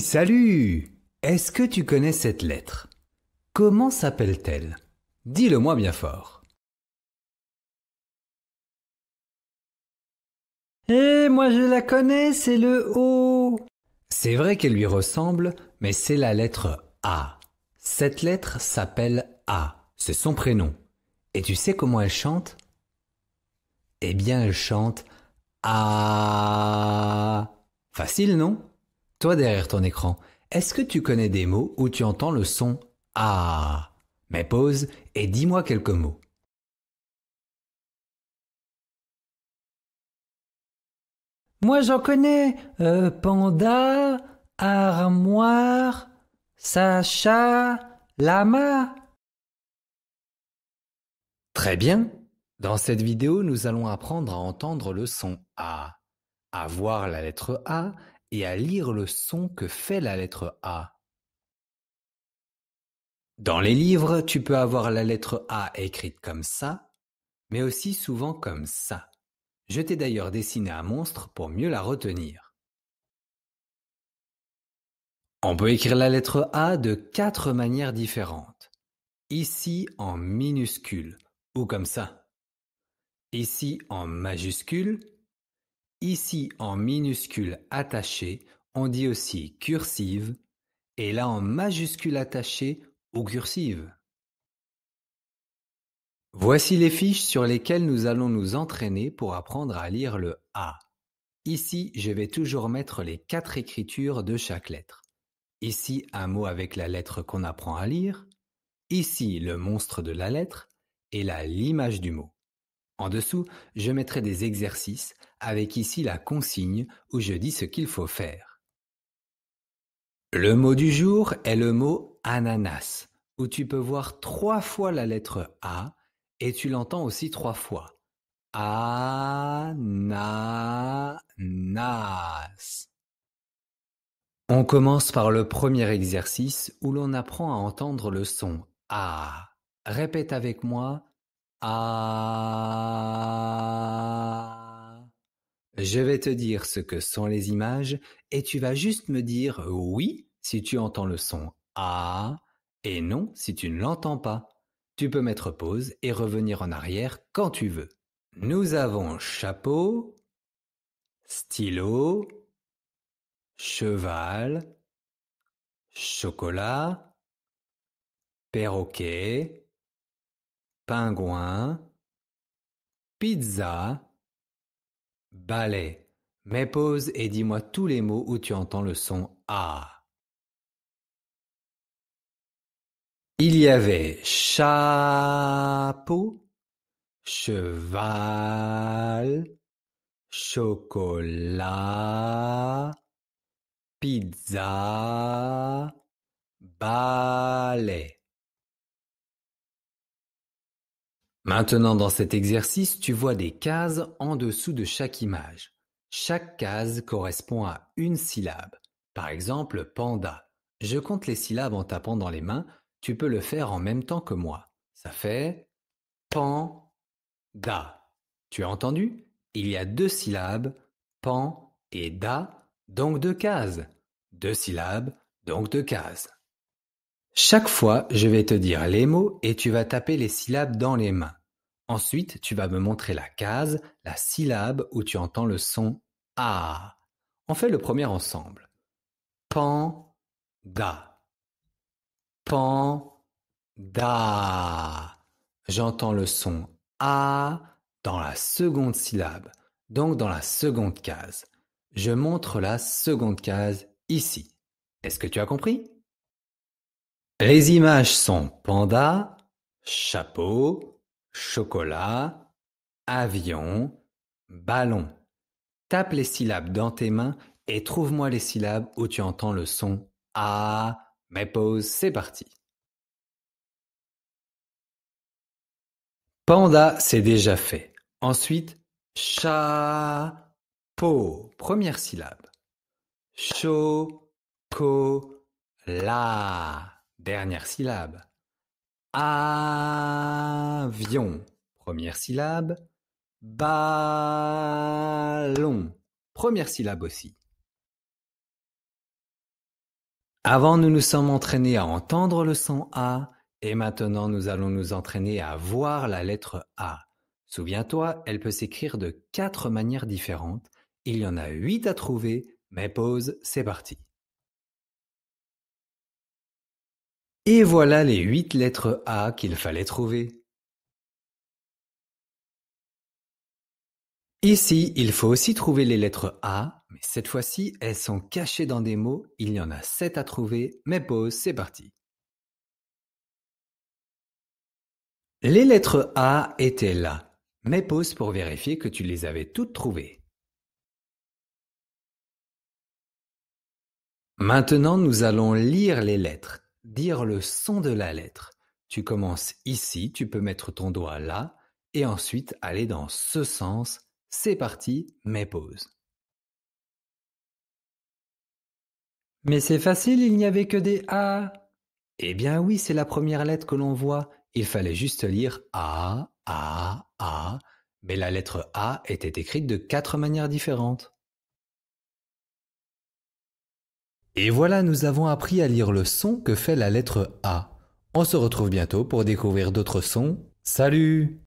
salut Est-ce que tu connais cette lettre Comment s'appelle-t-elle Dis-le-moi bien fort. Eh, moi je la connais, c'est le O. C'est vrai qu'elle lui ressemble, mais c'est la lettre A. Cette lettre s'appelle A, c'est son prénom. Et tu sais comment elle chante Eh bien, elle chante A. Facile, non toi derrière ton écran, est-ce que tu connais des mots où tu entends le son a ah, » Mais pause et dis-moi quelques mots. Moi j'en connais euh, panda, armoire, Sacha, lama. Très bien. Dans cette vidéo, nous allons apprendre à entendre le son A, à voir la lettre A et à lire le son que fait la lettre A. Dans les livres, tu peux avoir la lettre A écrite comme ça, mais aussi souvent comme ça. Je t'ai d'ailleurs dessiné un monstre pour mieux la retenir. On peut écrire la lettre A de quatre manières différentes. Ici en minuscule, ou comme ça. Ici en majuscule, Ici en minuscule attachée, on dit aussi cursive, et là en majuscule attachée ou cursive. Voici les fiches sur lesquelles nous allons nous entraîner pour apprendre à lire le A. Ici, je vais toujours mettre les quatre écritures de chaque lettre. Ici, un mot avec la lettre qu'on apprend à lire. Ici, le monstre de la lettre. Et là, l'image du mot. En dessous, je mettrai des exercices avec ici la consigne où je dis ce qu'il faut faire. Le mot du jour est le mot ananas, où tu peux voir trois fois la lettre A et tu l'entends aussi trois fois. Ananas. On commence par le premier exercice où l'on apprend à entendre le son A. Répète avec moi A. Je vais te dire ce que sont les images et tu vas juste me dire oui si tu entends le son A et non si tu ne l'entends pas. Tu peux mettre pause et revenir en arrière quand tu veux. Nous avons chapeau, stylo, cheval, chocolat, perroquet, pingouin, pizza, Ballet, Mets pause et dis-moi tous les mots où tu entends le son A. Il y avait chapeau, cheval, chocolat, pizza, ballet. Maintenant dans cet exercice, tu vois des cases en dessous de chaque image. Chaque case correspond à une syllabe. Par exemple, panda. Je compte les syllabes en tapant dans les mains. Tu peux le faire en même temps que moi. Ça fait pan, da. Tu as entendu Il y a deux syllabes, pan et da, donc deux cases. Deux syllabes, donc deux cases. Chaque fois, je vais te dire les mots et tu vas taper les syllabes dans les mains. Ensuite, tu vas me montrer la case, la syllabe où tu entends le son A. On fait le premier ensemble. Pan-da. Pan-da. J'entends le son A dans la seconde syllabe, donc dans la seconde case. Je montre la seconde case ici. Est-ce que tu as compris les images sont panda, chapeau, chocolat, avion, ballon. Tape les syllabes dans tes mains et trouve-moi les syllabes où tu entends le son A. Ah, mais pause, c'est parti. Panda, c'est déjà fait. Ensuite, chapeau, première syllabe. Cho-co-la. Dernière syllabe. Avion. Première syllabe. Ballon. Première syllabe aussi. Avant, nous nous sommes entraînés à entendre le son A et maintenant nous allons nous entraîner à voir la lettre A. Souviens-toi, elle peut s'écrire de quatre manières différentes. Il y en a huit à trouver, mais pause, c'est parti. Et voilà les huit lettres A qu'il fallait trouver. Ici, il faut aussi trouver les lettres A, mais cette fois-ci, elles sont cachées dans des mots, il y en a sept à trouver, mais pause, c'est parti. Les lettres A étaient là, mais pause pour vérifier que tu les avais toutes trouvées. Maintenant, nous allons lire les lettres dire le son de la lettre. Tu commences ici, tu peux mettre ton doigt là, et ensuite aller dans ce sens. C'est parti, mais pause. Mais c'est facile, il n'y avait que des A. Eh bien oui, c'est la première lettre que l'on voit. Il fallait juste lire A, A, A, mais la lettre A était écrite de quatre manières différentes. Et voilà, nous avons appris à lire le son que fait la lettre A. On se retrouve bientôt pour découvrir d'autres sons. Salut